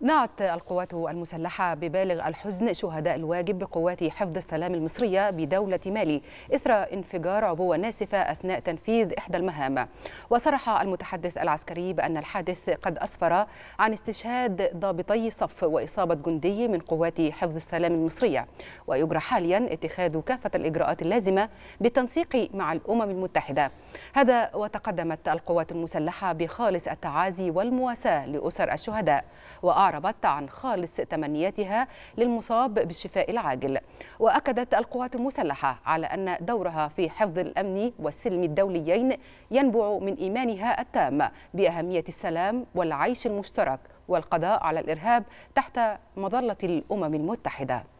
نعت القوات المسلحة ببالغ الحزن شهداء الواجب بقوات حفظ السلام المصرية بدولة مالي إثر انفجار عبوة ناسفة أثناء تنفيذ إحدى المهام وصرح المتحدث العسكري بأن الحادث قد أسفر عن استشهاد ضابطي صف وإصابة جندي من قوات حفظ السلام المصرية ويجرى حاليا اتخاذ كافة الإجراءات اللازمة بالتنسيق مع الأمم المتحدة هذا وتقدمت القوات المسلحة بخالص التعازي والمواساة لأسر الشهداء وأعربت عن خالص تمنياتها للمصاب بالشفاء العاجل وأكدت القوات المسلحة على أن دورها في حفظ الأمن والسلم الدوليين ينبع من إيمانها التام بأهمية السلام والعيش المشترك والقضاء على الإرهاب تحت مظلة الأمم المتحدة